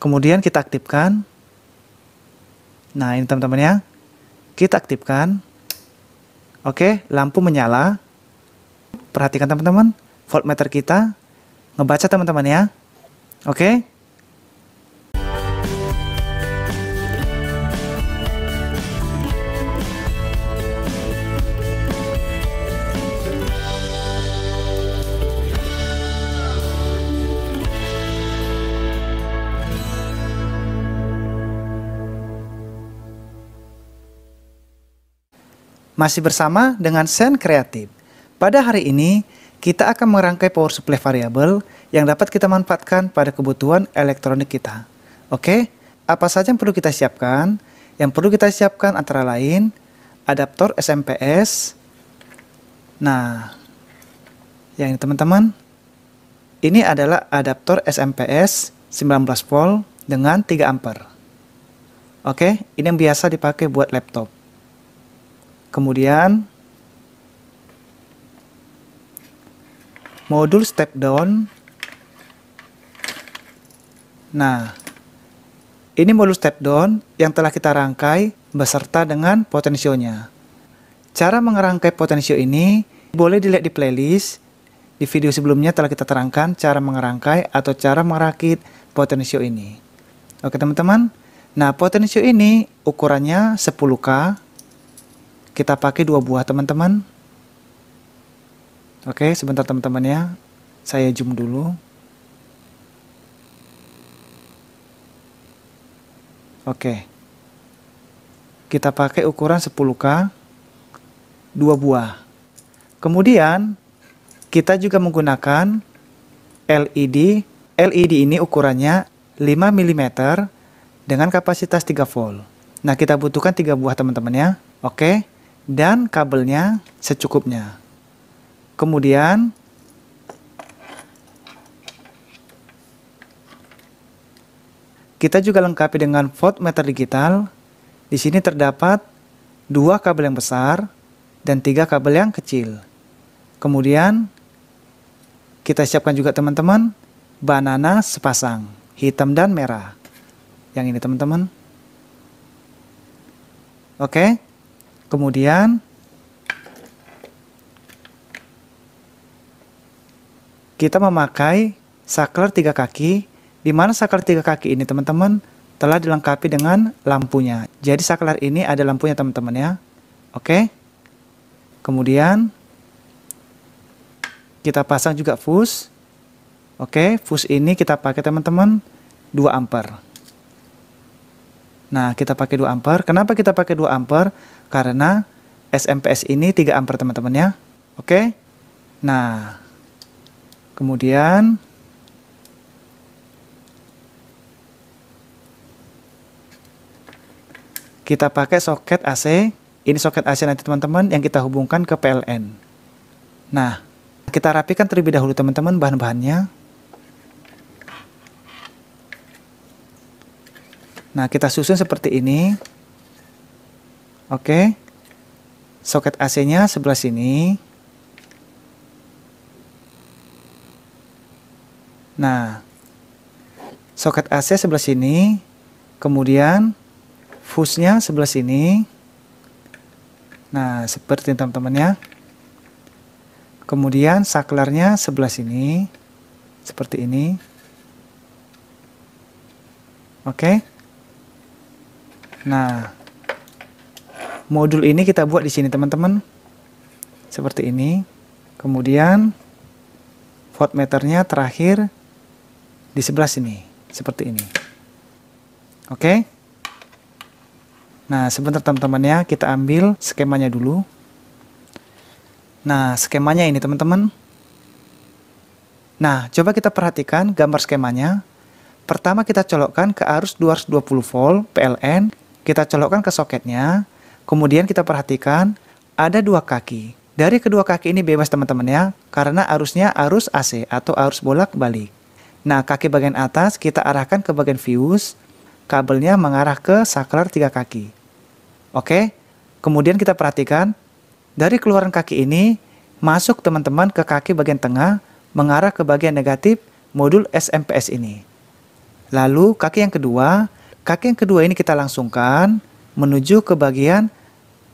Kemudian kita aktifkan. Nah, ini teman-teman ya. Kita aktifkan. Oke, lampu menyala. Perhatikan teman-teman, voltmeter kita ngebaca teman-teman ya. Oke. Masih bersama dengan Sen Kreatif. Pada hari ini, kita akan merangkai power supply variabel yang dapat kita manfaatkan pada kebutuhan elektronik kita. Oke, apa saja yang perlu kita siapkan? Yang perlu kita siapkan antara lain adaptor SMPS. Nah, yang ini teman-teman, ini adalah adaptor SMPS 19 volt dengan 3 ampere. Oke, ini yang biasa dipakai buat laptop. Kemudian modul step down. Nah, ini modul step down yang telah kita rangkai beserta dengan potensionya. Cara mengerangkai potensio ini boleh dilihat di playlist. Di video sebelumnya telah kita terangkan cara mengerangkai atau cara merakit potensio ini. Oke teman-teman, nah potensio ini ukurannya 10K kita pakai dua buah teman-teman. Oke, sebentar teman-teman ya. Saya zoom dulu. Oke. Kita pakai ukuran 10K dua buah. Kemudian kita juga menggunakan LED. LED ini ukurannya 5 mm dengan kapasitas 3 volt. Nah, kita butuhkan tiga buah teman-teman ya. Oke dan kabelnya secukupnya. Kemudian kita juga lengkapi dengan voltmeter digital. Di sini terdapat dua kabel yang besar dan tiga kabel yang kecil. Kemudian kita siapkan juga teman-teman banana sepasang hitam dan merah. Yang ini teman-teman. Oke. Okay. Kemudian kita memakai saklar tiga kaki, di mana saklar tiga kaki ini teman-teman telah dilengkapi dengan lampunya. Jadi saklar ini ada lampunya teman-teman ya. Oke. Kemudian kita pasang juga fuz. Oke, fuz ini kita pakai teman-teman 2 ampere. Nah, kita pakai 2 ampere. Kenapa kita pakai 2 ampere? Karena SMPS ini 3 ampere teman-teman ya. Oke. Nah, kemudian kita pakai soket AC. Ini soket AC nanti teman-teman yang kita hubungkan ke PLN. Nah, kita rapikan terlebih dahulu teman-teman bahan-bahannya. Nah, kita susun seperti ini. Oke. Soket AC-nya sebelah sini. Nah, soket AC sebelah sini, kemudian fuse-nya sebelah sini. Nah, seperti teman-teman ya. Kemudian saklarnya sebelah sini, seperti ini. Oke. Okay. Nah, modul ini kita buat di sini teman-teman. Seperti ini. Kemudian voltmeternya terakhir di sebelah sini, seperti ini. Oke? Nah, sebentar teman-teman ya, kita ambil skemanya dulu. Nah, skemanya ini teman-teman. Nah, coba kita perhatikan gambar skemanya. Pertama kita colokkan ke arus 220 volt PLN kita colokkan ke soketnya, kemudian kita perhatikan ada dua kaki. Dari kedua kaki ini bebas teman-teman ya, karena arusnya arus AC atau arus bolak-balik. Nah, kaki bagian atas kita arahkan ke bagian fuse, kabelnya mengarah ke saklar tiga kaki. Oke, kemudian kita perhatikan, dari keluaran kaki ini, masuk teman-teman ke kaki bagian tengah, mengarah ke bagian negatif modul SMPS ini. Lalu kaki yang kedua Kaki yang kedua ini kita langsungkan menuju ke bagian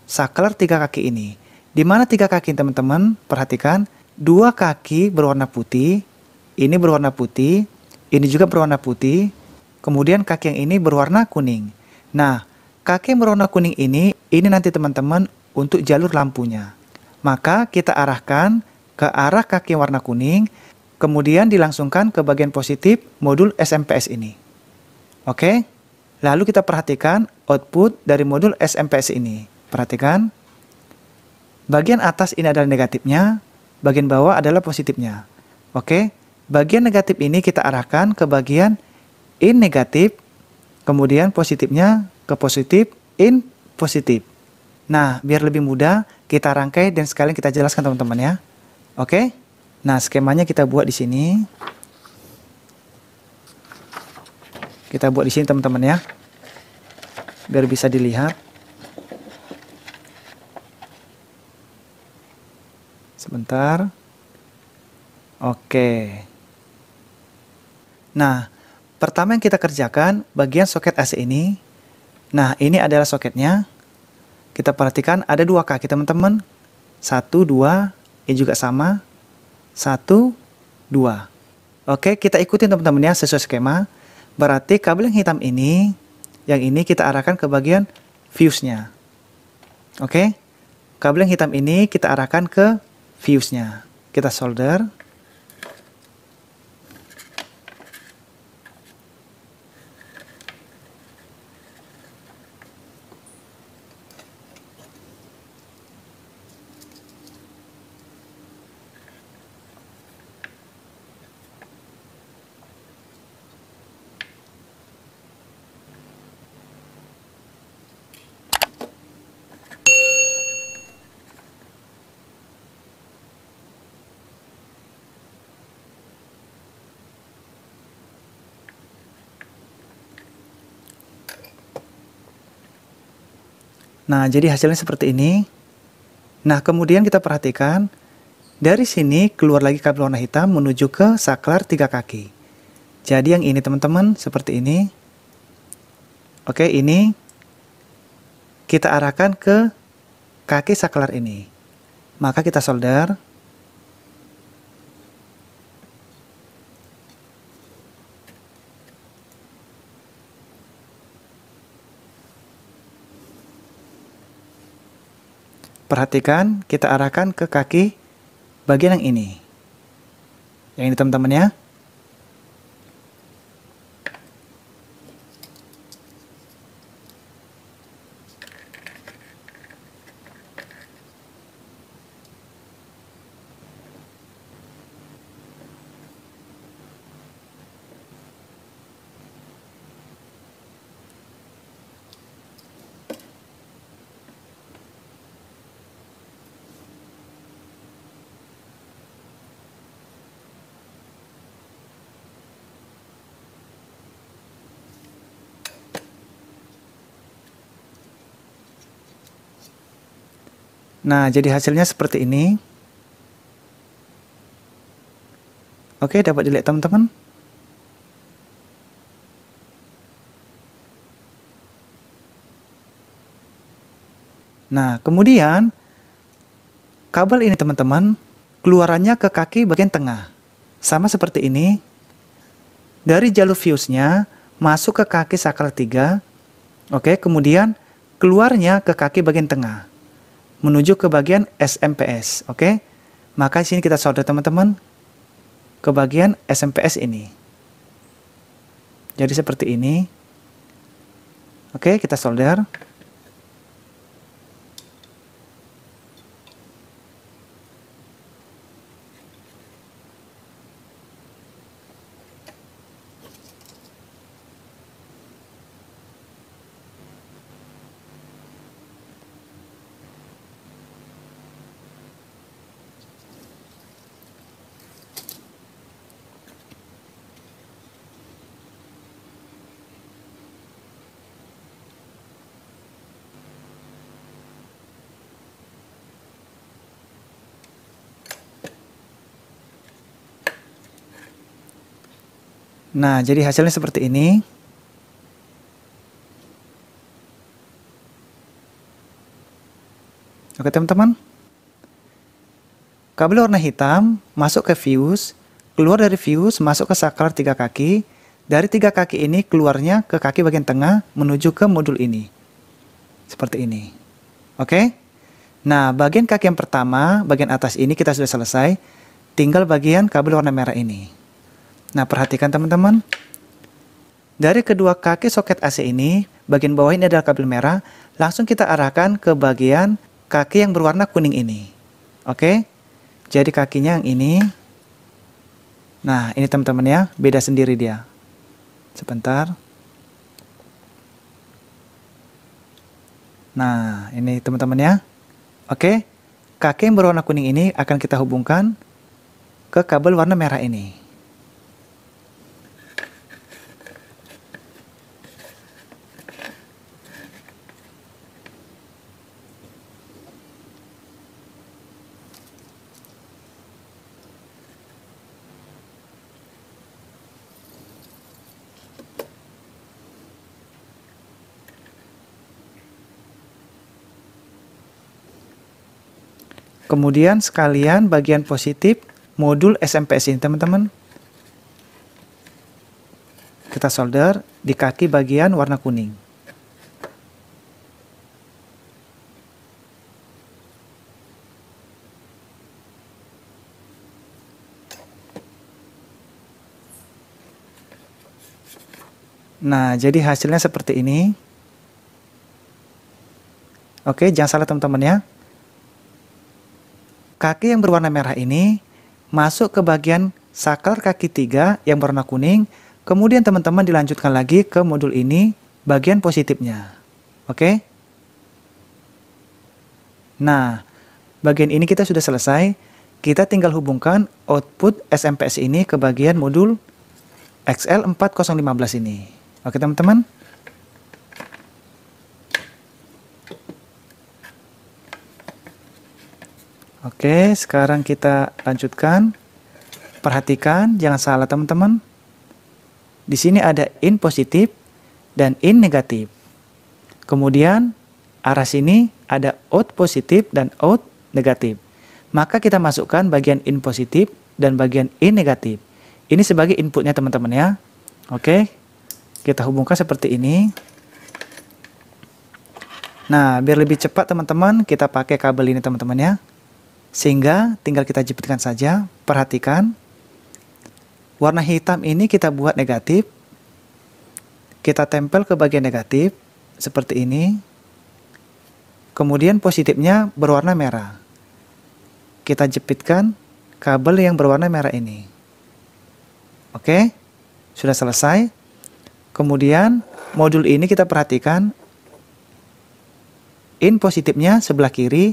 saklar tiga kaki ini. Di mana tiga kaki teman-teman? Perhatikan, dua kaki berwarna putih, ini berwarna putih, ini juga berwarna putih, kemudian kaki yang ini berwarna kuning. Nah, kaki yang berwarna kuning ini, ini nanti teman-teman untuk jalur lampunya. Maka kita arahkan ke arah kaki yang warna kuning, kemudian dilangsungkan ke bagian positif modul SMPS ini. Oke? Okay? Lalu kita perhatikan output dari modul SMPS ini. Perhatikan, bagian atas ini adalah negatifnya, bagian bawah adalah positifnya. Oke, bagian negatif ini kita arahkan ke bagian in negatif, kemudian positifnya ke positif, in positif. Nah, biar lebih mudah, kita rangkai dan sekalian kita jelaskan teman-teman ya. Oke? Nah, skemanya kita buat di sini. Kita buat di sini teman-teman ya. Biar bisa dilihat. Sebentar. Oke. Nah, pertama yang kita kerjakan bagian soket AC ini. Nah, ini adalah soketnya. Kita perhatikan ada dua kaki teman-teman. Satu, dua, ini juga sama. Satu, dua. Oke, kita ikutin teman-teman ya sesuai skema. Berarti kabel yang hitam ini, yang ini kita arahkan ke bagian fuse-nya. Oke? Okay? Kabel yang hitam ini kita arahkan ke fuse-nya. Kita solder. Nah, jadi hasilnya seperti ini. Nah, kemudian kita perhatikan dari sini keluar lagi kabel warna hitam menuju ke saklar tiga kaki. Jadi yang ini teman-teman seperti ini. Oke, ini kita arahkan ke kaki saklar ini. Maka kita solder. Perhatikan, kita arahkan ke kaki bagian yang ini. Yang ini teman-teman ya. Nah, jadi hasilnya seperti ini. Oke, dapat dilihat teman-teman. Nah, kemudian kabel ini teman-teman, keluarannya ke kaki bagian tengah. Sama seperti ini. Dari jalur fuse-nya masuk ke kaki sakral 3. Oke, kemudian keluarnya ke kaki bagian tengah menuju ke bagian SMPS, oke? Okay? Maka sini kita solder teman-teman ke bagian SMPS ini. Jadi seperti ini. Oke, okay, kita solder. Nah, jadi hasilnya seperti ini. Oke, teman-teman. Kabel warna hitam masuk ke fuse, keluar dari fuse masuk ke saklar tiga kaki. Dari tiga kaki ini keluarnya ke kaki bagian tengah menuju ke modul ini. Seperti ini. Oke? Nah, bagian kaki yang pertama, bagian atas ini kita sudah selesai. Tinggal bagian kabel warna merah ini. Nah, perhatikan teman-teman. Dari kedua kaki soket AC ini, bagian bawah ini adalah kabel merah, langsung kita arahkan ke bagian kaki yang berwarna kuning ini. Oke? Jadi kakinya yang ini. Nah, ini teman-teman ya, beda sendiri dia. Sebentar. Nah, ini teman-teman ya. Oke, kaki yang berwarna kuning ini akan kita hubungkan ke kabel warna merah ini. Kemudian sekalian bagian positif modul SMPS ini teman-teman. Kita solder di kaki bagian warna kuning. Nah, jadi hasilnya seperti ini. Oke, jangan salah teman-teman ya. Kaki yang berwarna merah ini masuk ke bagian saklar kaki tiga yang berwarna kuning, kemudian teman-teman dilanjutkan lagi ke modul ini bagian positifnya. Oke? Okay? Nah, bagian ini kita sudah selesai. Kita tinggal hubungkan output SMPS ini ke bagian modul XL4015 ini. Oke, okay, teman-teman? Oke, sekarang kita lanjutkan. Perhatikan, jangan salah teman-teman. Di sini ada in positif dan in negatif. Kemudian arah sini ada out positif dan out negatif. Maka kita masukkan bagian in positif dan bagian in negatif. Ini sebagai inputnya teman-teman ya. Oke, kita hubungkan seperti ini. Nah, biar lebih cepat teman-teman, kita pakai kabel ini teman-teman ya. Sehingga tinggal kita jepitkan saja, perhatikan. Warna hitam ini kita buat negatif. Kita tempel ke bagian negatif, seperti ini. Kemudian positifnya berwarna merah. Kita jepitkan kabel yang berwarna merah ini. Oke, sudah selesai. Kemudian modul ini kita perhatikan in positifnya sebelah kiri,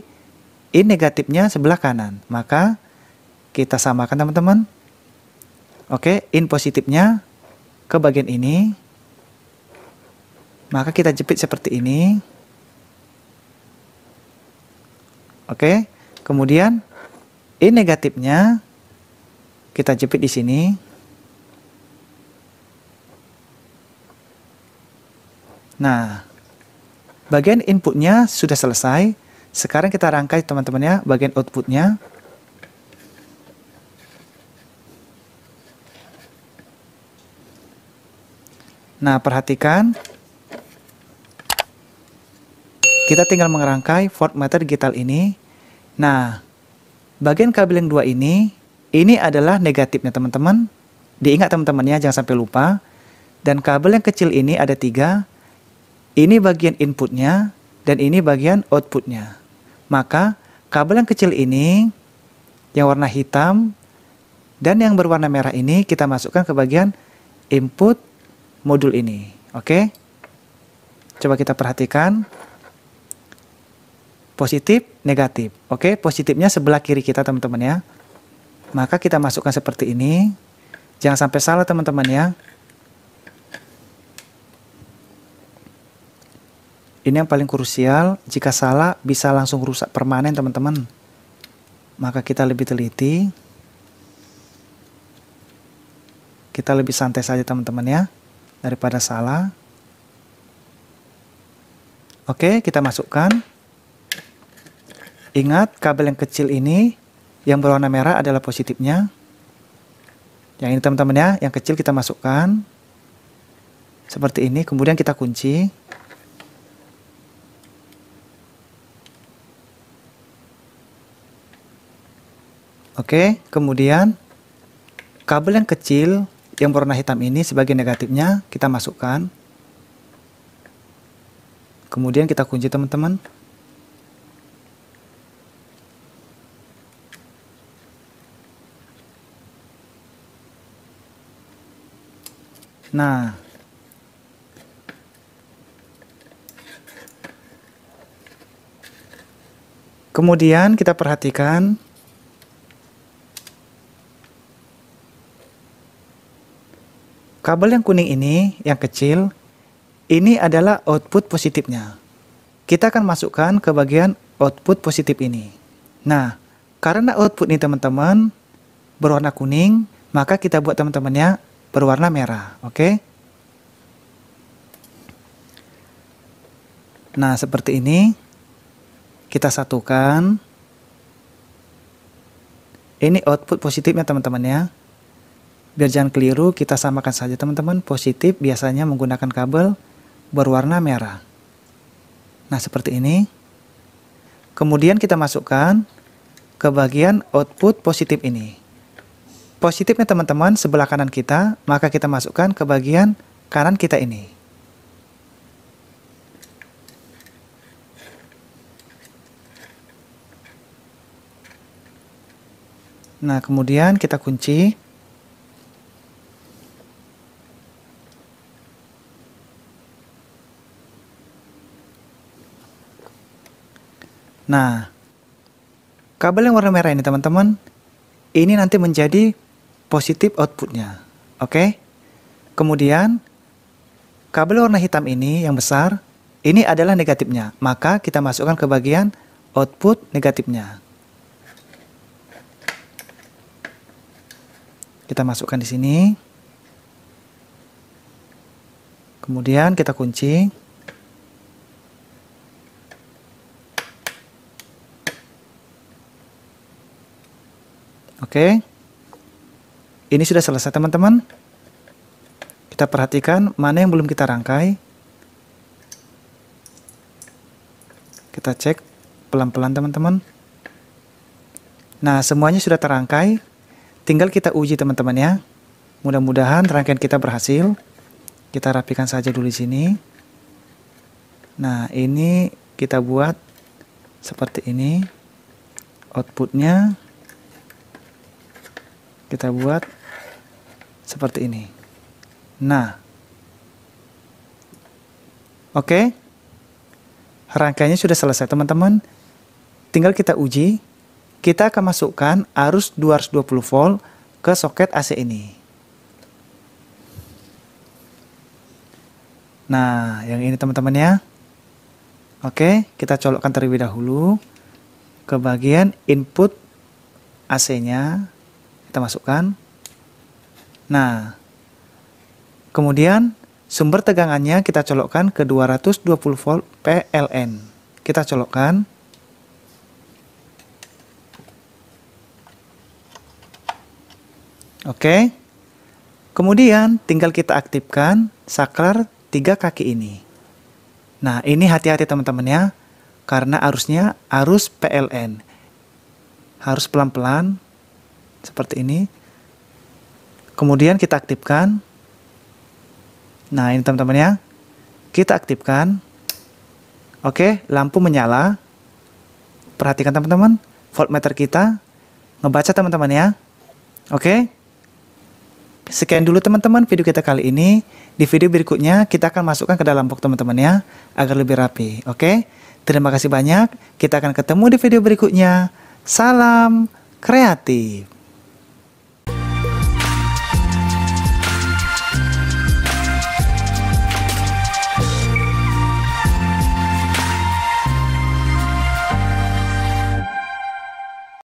I negatifnya sebelah kanan. Maka kita samakan teman-teman. Oke, in positifnya ke bagian ini. Maka kita jepit seperti ini. Oke, kemudian in negatifnya kita jepit di sini. Nah, bagian inputnya sudah selesai. Sekarang kita rangkai teman-teman ya bagian outputnya. Nah, perhatikan. Kita tinggal mengerangkai voltmeter digital ini. Nah, bagian kabel yang dua ini, ini adalah negatifnya teman-teman. Diingat teman-teman ya, jangan sampai lupa. Dan kabel yang kecil ini ada tiga. Ini bagian inputnya, dan ini bagian outputnya. Maka kabel yang kecil ini yang warna hitam dan yang berwarna merah ini kita masukkan ke bagian input modul ini. Oke. Coba kita perhatikan. Positif, negatif. Oke, positifnya sebelah kiri kita teman-teman ya. Maka kita masukkan seperti ini. Jangan sampai salah teman-teman ya. Ini yang paling krusial, jika salah bisa langsung rusak permanen teman-teman. Maka kita lebih teliti. Kita lebih santai saja teman-teman ya, daripada salah. Oke, kita masukkan. Ingat, kabel yang kecil ini yang berwarna merah adalah positifnya. Yang ini teman-teman ya, yang kecil kita masukkan. Seperti ini, kemudian kita kunci. Oke, kemudian kabel yang kecil yang berwarna hitam ini sebagai negatifnya kita masukkan. Kemudian kita kunci teman-teman. Nah, kemudian kita perhatikan kabel yang kuning ini, yang kecil, ini adalah output positifnya. Kita akan masukkan ke bagian output positif ini. Nah, karena output ini teman-teman berwarna kuning, maka kita buat teman-temannya berwarna merah, oke? Okay? Nah, seperti ini. Kita satukan. Ini output positifnya teman-teman ya. Biar jangan keliru, kita samakan saja teman-teman, positif biasanya menggunakan kabel berwarna merah. Nah, seperti ini. Kemudian kita masukkan ke bagian output positif ini. Positifnya teman-teman sebelah kanan kita, maka kita masukkan ke bagian kanan kita ini. Nah, kemudian kita kunci. Nah, kabel yang warna merah ini teman-teman, ini nanti menjadi positif outputnya. Oke? Okay? Kemudian, kabel warna hitam ini yang besar, ini adalah negatifnya. Maka kita masukkan ke bagian output negatifnya. Kita masukkan di sini. Kemudian kita kunci. Oke. Ini sudah selesai teman-teman. Kita perhatikan mana yang belum kita rangkai. Kita cek pelan-pelan teman-teman. Nah, semuanya sudah terangkai. Tinggal kita uji teman-teman ya. Mudah-mudahan rangkaian kita berhasil. Kita rapikan saja dulu di sini. Nah, ini kita buat seperti ini. Outputnya kita buat seperti ini. Nah, oke, okay? rangkaiannya sudah selesai, teman-teman. Tinggal kita uji. Kita akan masukkan arus 220 volt ke soket AC ini. Nah, yang ini teman-teman ya. Oke, kita colokkan terlebih dahulu ke bagian input AC-nya kita masukkan nah kemudian sumber tegangannya kita colokkan ke 220 volt PLN kita colokkan oke kemudian tinggal kita aktifkan saklar tiga kaki ini Nah, ini hati-hati teman-teman ya, karena arusnya arus PLN. Harus pelan-pelan seperti ini. Kemudian kita aktifkan. Nah, ini teman-teman ya. Kita aktifkan. Oke, lampu menyala. Perhatikan teman-teman, voltmeter kita ngebaca teman-teman ya. Oke. Sekian dulu teman-teman video kita kali ini. Di video berikutnya kita akan masukkan ke dalam box teman-teman ya agar lebih rapi. Oke. Terima kasih banyak. Kita akan ketemu di video berikutnya. Salam kreatif.